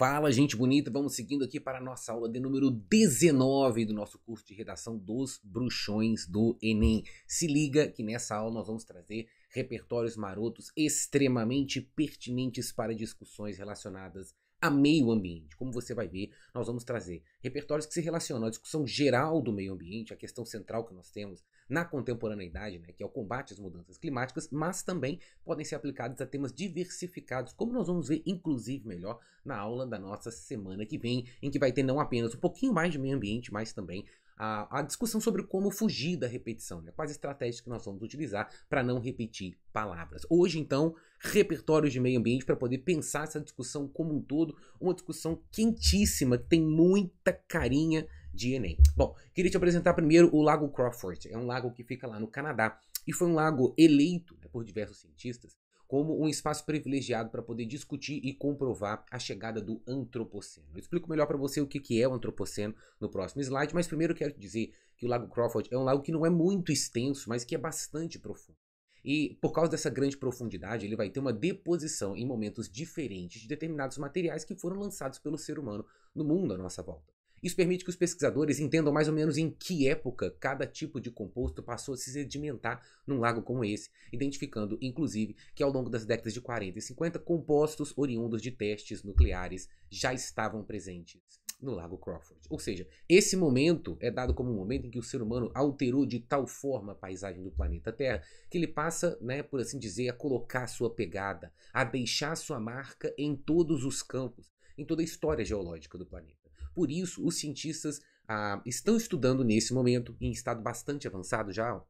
Fala, gente bonita! Vamos seguindo aqui para a nossa aula de número 19 do nosso curso de redação dos bruxões do Enem. Se liga que nessa aula nós vamos trazer repertórios marotos extremamente pertinentes para discussões relacionadas a meio ambiente. Como você vai ver, nós vamos trazer repertórios que se relacionam à discussão geral do meio ambiente, a questão central que nós temos na contemporaneidade, né, que é o combate às mudanças climáticas, mas também podem ser aplicados a temas diversificados, como nós vamos ver, inclusive, melhor na aula da nossa semana que vem, em que vai ter não apenas um pouquinho mais de meio ambiente, mas também a, a, discussão sobre como fugir da repetição, né? quais estratégias que nós vamos utilizar para não repetir palavras. Hoje, então, repertórios de meio ambiente para poder pensar essa discussão como um todo, uma discussão quentíssima, que tem muita carinha de Enem. Bom, queria te apresentar primeiro o Lago Crawford. É um lago que fica lá no Canadá e foi um lago eleito né, por diversos cientistas como um espaço privilegiado para poder discutir e comprovar a chegada do antropoceno. Eu explico melhor para você o que, que é o antropoceno no próximo slide, mas primeiro quero dizer que o Lago Crawford é um lago que não é muito extenso, mas que é bastante profundo. E por causa dessa grande profundidade, ele vai ter uma deposição em momentos diferentes de determinados materiais que foram lançados pelo ser humano no mundo à nossa volta. Isso permite que os pesquisadores entendam mais ou menos em que época cada tipo de composto passou a se sedimentar num lago como esse, identificando, inclusive, que ao longo das décadas de 40 e 50, compostos oriundos de testes nucleares já estavam presentes no Lago Crawford. Ou seja, esse momento é dado como um momento em que o ser humano alterou de tal forma a paisagem do planeta Terra que ele passa, né, por assim dizer, a colocar sua pegada, a deixar sua marca em todos os campos, em toda a história geológica do planeta. Por isso, os cientistas ah, estão estudando nesse momento, em estado bastante avançado já,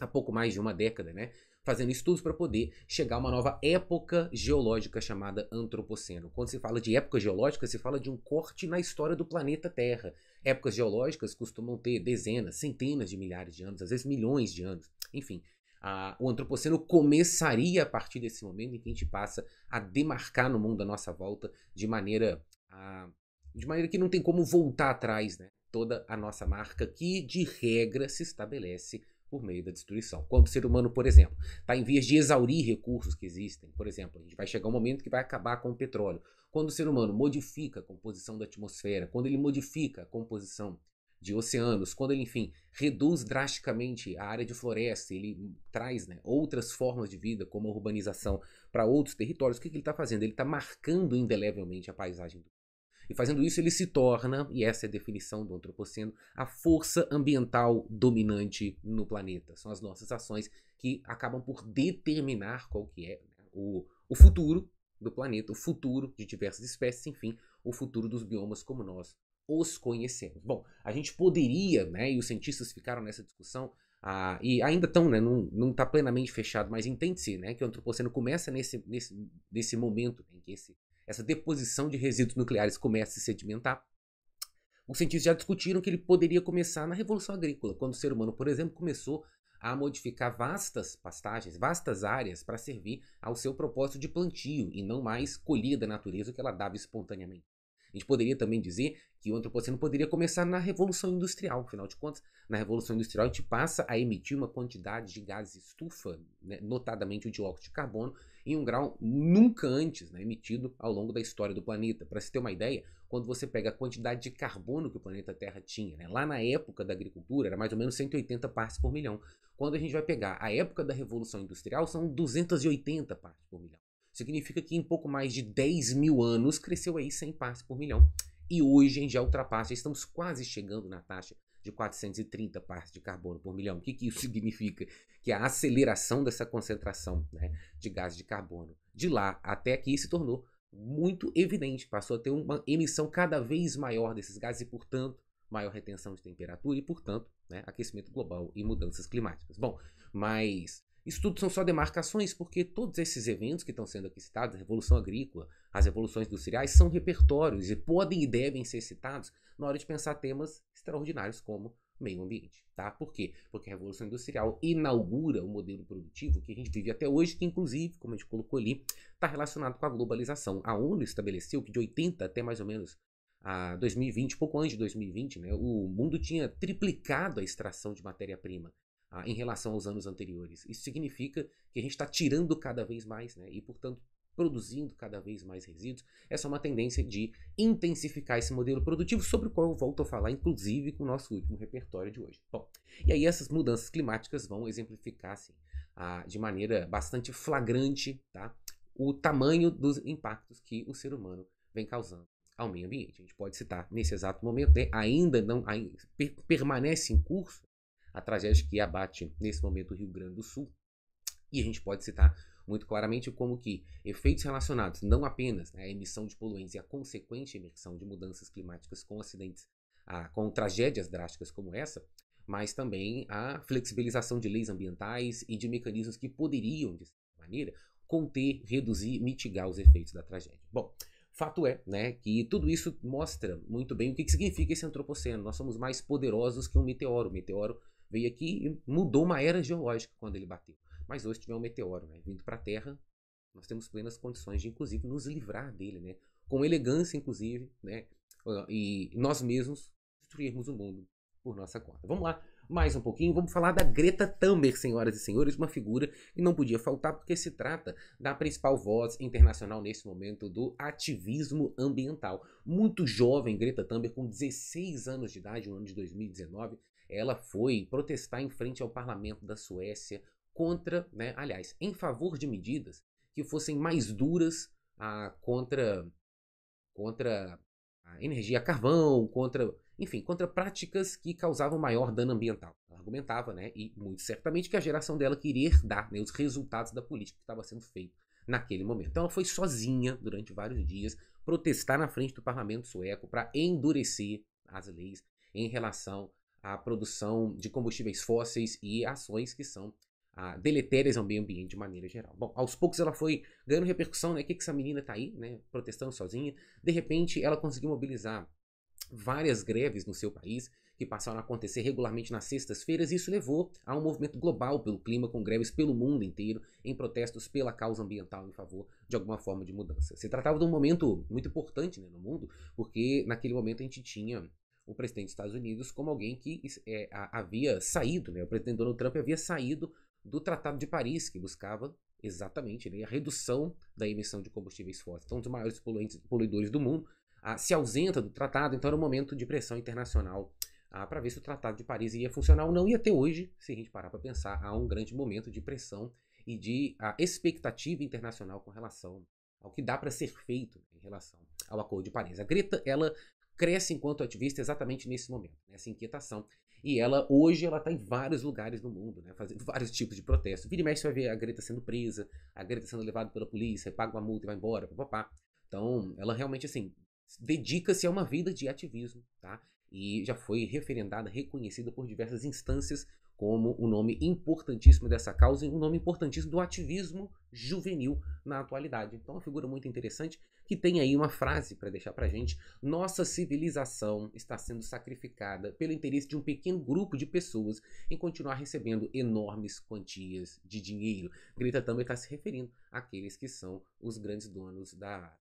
há pouco mais de uma década, né? Fazendo estudos para poder chegar a uma nova época geológica chamada Antropoceno. Quando se fala de época geológica, se fala de um corte na história do planeta Terra. Épocas geológicas costumam ter dezenas, centenas de milhares de anos, às vezes milhões de anos. Enfim, a, o antropoceno começaria a partir desse momento em que a gente passa a demarcar no mundo à nossa volta de maneira a, ah, de maneira que não tem como voltar atrás, né? Toda a nossa marca que, de regra, se estabelece por meio da destruição. Quando o ser humano, por exemplo, está em vias de exaurir recursos que existem, por exemplo, a gente vai chegar um momento que vai acabar com o petróleo. Quando o ser humano modifica a composição da atmosfera, quando ele modifica a composição de oceanos, quando ele, enfim, reduz drasticamente a área de floresta, ele traz né, outras formas de vida, como a urbanização, para outros territórios, o que, que ele está fazendo? Ele está marcando indelevelmente a paisagem do e fazendo isso, ele se torna, e essa é a definição do antropoceno, a força ambiental dominante no planeta. São as nossas ações que acabam por determinar qual que é né, o, o futuro do planeta, o futuro de diversas espécies, enfim, o futuro dos biomas como nós os conhecemos. Bom, a gente poderia, né, e os cientistas ficaram nessa discussão, ah, e ainda estão, né, não está plenamente fechado, mas entende-se né, que o antropoceno começa nesse, nesse, nesse momento em que esse essa deposição de resíduos nucleares começa a se sedimentar, os cientistas já discutiram que ele poderia começar na Revolução Agrícola, quando o ser humano, por exemplo, começou a modificar vastas pastagens, vastas áreas para servir ao seu propósito de plantio e não mais colher da natureza o que ela dava espontaneamente. A gente poderia também dizer que o antropoceno poderia começar na Revolução Industrial, afinal de contas, na Revolução Industrial a gente passa a emitir uma quantidade de gases estufa, né, notadamente o dióxido de carbono, em um grau nunca antes né, emitido ao longo da história do planeta. Para se ter uma ideia, quando você pega a quantidade de carbono que o planeta Terra tinha, né, lá na época da agricultura era mais ou menos 180 partes por milhão. Quando a gente vai pegar a época da Revolução Industrial, são 280 partes por milhão. Significa que em pouco mais de 10 mil anos cresceu aí 100 partes por milhão. E hoje a gente já ultrapassa, já estamos quase chegando na taxa de 430 partes de carbono por milhão. O que, que isso significa? Que a aceleração dessa concentração né, de gás de carbono de lá até aqui se tornou muito evidente, passou a ter uma emissão cada vez maior desses gases e, portanto, maior retenção de temperatura e, portanto, né, aquecimento global e mudanças climáticas. Bom, mas isso tudo são só demarcações, porque todos esses eventos que estão sendo aqui citados, a Revolução Agrícola, as revoluções industriais, são repertórios e podem e devem ser citados na hora de pensar temas extraordinários como meio ambiente. Tá? Por quê? Porque a Revolução Industrial inaugura o modelo produtivo que a gente vive até hoje, que inclusive, como a gente colocou ali, está relacionado com a globalização. A ONU estabeleceu que de 80 até mais ou menos a 2020, pouco antes de 2020, né, o mundo tinha triplicado a extração de matéria-prima. Ah, em relação aos anos anteriores. Isso significa que a gente está tirando cada vez mais né, e, portanto, produzindo cada vez mais resíduos. Essa é uma tendência de intensificar esse modelo produtivo, sobre o qual eu volto a falar, inclusive, com o nosso último repertório de hoje. Bom, e aí essas mudanças climáticas vão exemplificar assim, ah, de maneira bastante flagrante tá, o tamanho dos impactos que o ser humano vem causando ao meio ambiente. A gente pode citar nesse exato momento, né, ainda não ainda, per permanece em curso a tragédia que abate nesse momento o Rio Grande do Sul. E a gente pode citar muito claramente como que efeitos relacionados não apenas à emissão de poluentes e à consequente emissão de mudanças climáticas com acidentes, a, com tragédias drásticas como essa, mas também a flexibilização de leis ambientais e de mecanismos que poderiam, de certa maneira, conter, reduzir, mitigar os efeitos da tragédia. Bom, fato é né, que tudo isso mostra muito bem o que, significa esse antropoceno. Nós somos mais poderosos que um meteoro. O meteoro veio aqui e mudou uma era geológica quando ele bateu. Mas hoje tiver um meteoro né, vindo para a Terra, nós temos plenas condições de, inclusive, nos livrar dele, né? Com elegância, inclusive, né? E nós mesmos destruirmos o mundo por nossa conta. Vamos lá, mais um pouquinho. Vamos falar da Greta Thunberg, senhoras e senhores, uma figura que não podia faltar porque se trata da principal voz internacional nesse momento do ativismo ambiental. Muito jovem Greta Thunberg, com 16 anos de idade, no ano de 2019, ela foi protestar em frente ao parlamento da Suécia contra, né, aliás, em favor de medidas que fossem mais duras a, ah, contra, contra a energia a carvão, contra, enfim, contra práticas que causavam maior dano ambiental. Ela argumentava, né, e muito certamente que a geração dela queria herdar né, os resultados da política que estava sendo feita naquele momento. Então ela foi sozinha durante vários dias protestar na frente do parlamento sueco para endurecer as leis em relação a produção de combustíveis fósseis e ações que são ah, deletérias ao meio ambiente de maneira geral. Bom, aos poucos ela foi ganhando repercussão, né? Que que essa menina tá aí, né? Protestando sozinha. De repente, ela conseguiu mobilizar várias greves no seu país que passaram a acontecer regularmente nas sextas-feiras, e isso levou a um movimento global pelo clima, com greves pelo mundo inteiro, em protestos pela causa ambiental em favor de alguma forma de mudança. Se tratava de um momento muito importante né, no mundo, porque naquele momento a gente tinha o presidente dos Estados Unidos como alguém que é, havia saído, né? o presidente Donald Trump havia saído do Tratado de Paris, que buscava exatamente né, a redução da emissão de combustíveis fósseis. Então, um dos maiores poluidores do mundo ah, se ausenta do tratado, então era um momento de pressão internacional ah, para ver se o Tratado de Paris ia funcionar ou não. E até hoje, se a gente parar para pensar, há um grande momento de pressão e de ah, expectativa internacional com relação ao que dá para ser feito em relação ao Acordo de Paris. A Greta, ela cresce enquanto ativista exatamente nesse momento, nessa né, inquietação. E ela, hoje, ela está em vários lugares no mundo, né, fazendo vários tipos de protestos. Vira e mexe, você vai ver a Greta sendo presa, a Greta sendo levada pela polícia, paga uma multa e vai embora, papapá. Então, ela realmente, assim, dedica-se a uma vida de ativismo, tá? E já foi referendada, reconhecida por diversas instâncias como um nome importantíssimo dessa causa e um nome importantíssimo do ativismo juvenil na atualidade. Então, uma figura muito interessante que tem aí uma frase para deixar para gente: nossa civilização está sendo sacrificada pelo interesse de um pequeno grupo de pessoas em continuar recebendo enormes quantias de dinheiro. Greta também está se referindo àqueles que são os grandes donos da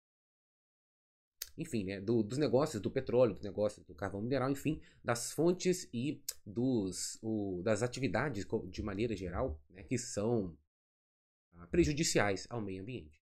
enfim, né, do, dos negócios do petróleo, do negócio do carvão mineral, enfim, das fontes e dos, o, das atividades de maneira geral né, que são ah, prejudiciais ao meio ambiente.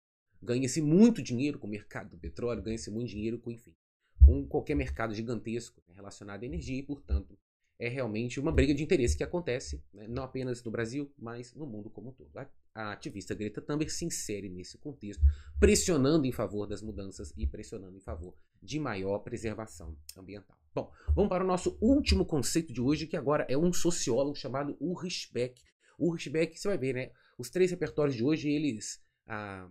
Ganha-se muito dinheiro com o mercado do petróleo, ganha-se muito dinheiro com, enfim, com qualquer mercado gigantesco né, relacionado à energia e, portanto, é realmente uma briga de interesse que acontece, né, não apenas no Brasil, mas no mundo como um todo. A, a ativista Greta Thunberg se insere nesse contexto, pressionando em favor das mudanças e pressionando em favor de maior preservação ambiental. Bom, vamos para o nosso último conceito de hoje, que agora é um sociólogo chamado Ulrich Beck. Ulrich Beck, você vai ver, né? Os três repertórios de hoje, eles ah,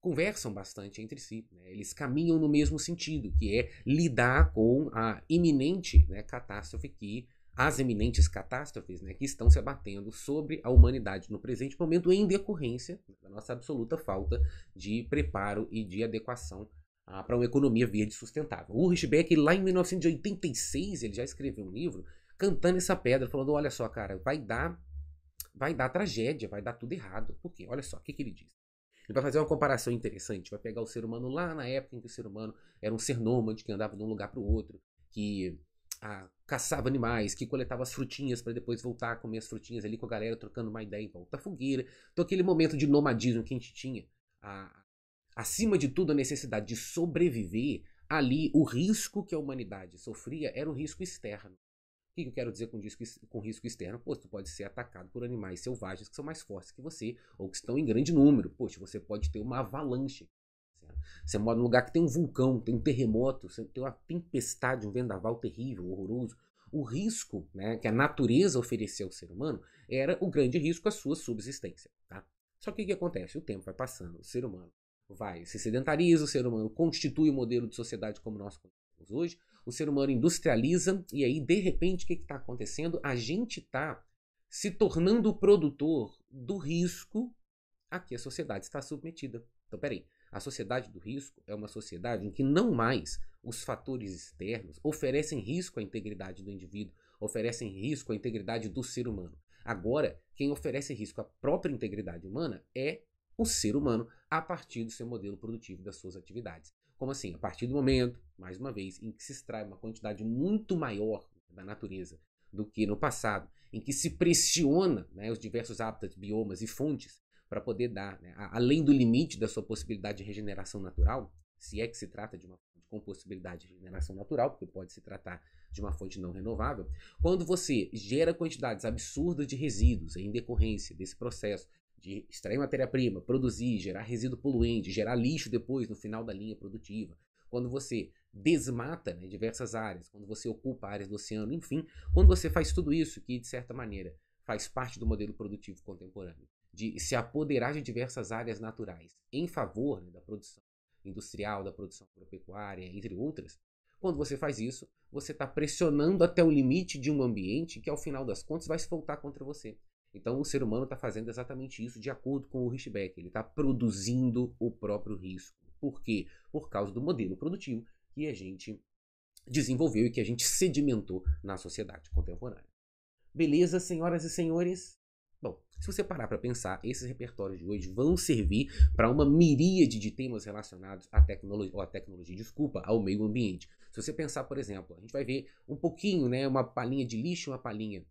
conversam bastante entre si. Né? Eles caminham no mesmo sentido, que é lidar com a iminente né, catástrofe que as eminentes catástrofes né, que estão se abatendo sobre a humanidade no presente momento em decorrência da nossa absoluta falta de preparo e de adequação ah, para uma economia verde sustentável. O Ulrich Beck, lá em 1986, ele já escreveu um livro cantando essa pedra, falando, olha só, cara, vai dar vai dar tragédia, vai dar tudo errado. Por quê? Olha só, o que, que ele diz. Ele vai fazer uma comparação interessante. Vai pegar o ser humano lá na época em que o ser humano era um ser nômade que andava de um lugar para o outro, que ah, caçava animais, que coletava as frutinhas para depois voltar a comer as frutinhas ali com a galera trocando uma ideia em volta da fogueira. Então aquele momento de nomadismo que a gente tinha, acima de tudo a necessidade de sobreviver, ali o risco que a humanidade sofria era um risco externo que eu quero dizer com, com risco externo? Poxa, tu pode ser atacado por animais selvagens que são mais fortes que você, ou que estão em grande número. Poxa, você pode ter uma avalanche. Você mora num lugar que tem um vulcão, tem um terremoto, você tem uma tempestade, um vendaval terrível, horroroso. O risco né, que a natureza oferecia ao ser humano era o grande risco à sua subsistência. Tá? Só que o que acontece? O tempo vai passando, o ser humano vai se sedentariza, o ser humano constitui o modelo de sociedade como nós conhecemos hoje, o ser humano industrializa e aí, de repente, o que está acontecendo? A gente está se tornando o produtor do risco a que a sociedade está submetida. Então, peraí, a sociedade do risco é uma sociedade em que não mais os fatores externos oferecem risco à integridade do indivíduo, oferecem risco à integridade do ser humano. Agora, quem oferece risco à própria integridade humana é o ser humano a partir do seu modelo produtivo das suas atividades. Como assim? A partir do momento, mais uma vez, em que se extrai uma quantidade muito maior da natureza do que no passado, em que se pressiona né, os diversos hábitats, biomas e fontes para poder dar, né, além do limite da sua possibilidade de regeneração natural, se é que se trata de uma fonte com possibilidade de regeneração natural, porque pode se tratar de uma fonte não renovável, quando você gera quantidades absurdas de resíduos em decorrência desse processo, de extrair matéria-prima, produzir, gerar resíduo poluente, gerar lixo depois no final da linha produtiva, quando você desmata né, diversas áreas, quando você ocupa áreas do oceano, enfim, quando você faz tudo isso, que de certa maneira faz parte do modelo produtivo contemporâneo, de se apoderar de diversas áreas naturais em favor né, da produção industrial, da produção agropecuária, entre outras, quando você faz isso, você está pressionando até o limite de um ambiente que, ao final das contas, vai se voltar contra você. Então o ser humano está fazendo exatamente isso de acordo com o Hirschbeck. Ele está produzindo o próprio risco. Por quê? Por causa do modelo produtivo que a gente desenvolveu e que a gente sedimentou na sociedade contemporânea. Beleza, senhoras e senhores? Bom, se você parar para pensar, esses repertórios de hoje vão servir para uma miríade de temas relacionados à tecnologia, ou à tecnologia, desculpa, ao meio ambiente. Se você pensar, por exemplo, a gente vai ver um pouquinho, né, uma palhinha de lixo, uma palhinha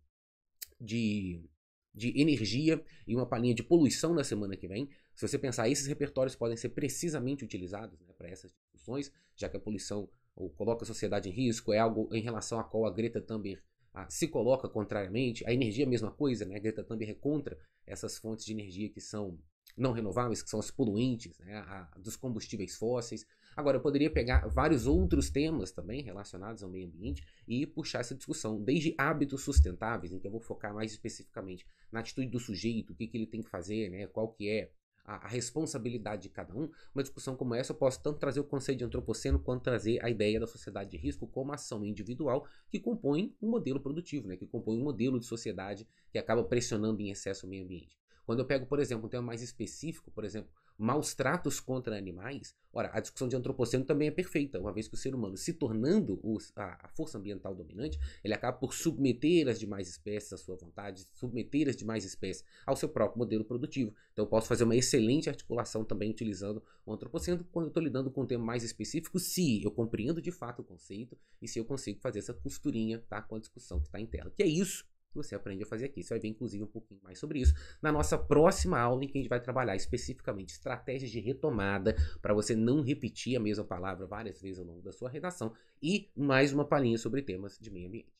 de de energia e uma palhinha de poluição na semana que vem. Se você pensar, esses repertórios podem ser precisamente utilizados né, para essas discussões, já que a poluição coloca a sociedade em risco, é algo em relação a qual a Greta Thunberg a, ah, se coloca contrariamente. A energia é a mesma coisa, né? A Greta Thunberg é contra essas fontes de energia que são não renováveis, que são as poluentes, né? a, dos combustíveis fósseis. Agora, eu poderia pegar vários outros temas também relacionados ao meio ambiente e puxar essa discussão, desde hábitos sustentáveis, em que eu vou focar mais especificamente na atitude do sujeito, o que, que ele tem que fazer, né, qual que é a, a, responsabilidade de cada um, uma discussão como essa, eu posso tanto trazer o conceito de antropoceno quanto trazer a ideia da sociedade de risco como ação individual que compõe um modelo produtivo, né? que compõe um modelo de sociedade que acaba pressionando em excesso o meio ambiente. Quando eu pego, por exemplo, um tema mais específico, por exemplo, maus tratos contra animais, ora, a discussão de antropoceno também é perfeita, uma vez que o ser humano, se tornando a, a, força ambiental dominante, ele acaba por submeter as demais espécies à sua vontade, submeter as demais espécies ao seu próprio modelo produtivo. Então, eu posso fazer uma excelente articulação também utilizando o antropoceno quando eu estou lidando com um tema mais específico, se eu compreendo de fato o conceito e se eu consigo fazer essa costurinha tá, com a discussão que está em tela. Que é isso você aprende a fazer aqui. Você vai ver, inclusive, um pouquinho mais sobre isso na nossa próxima aula, em que a gente vai trabalhar especificamente estratégias de retomada para você não repetir a mesma palavra várias vezes ao longo da sua redação e mais uma palhinha sobre temas de meio ambiente.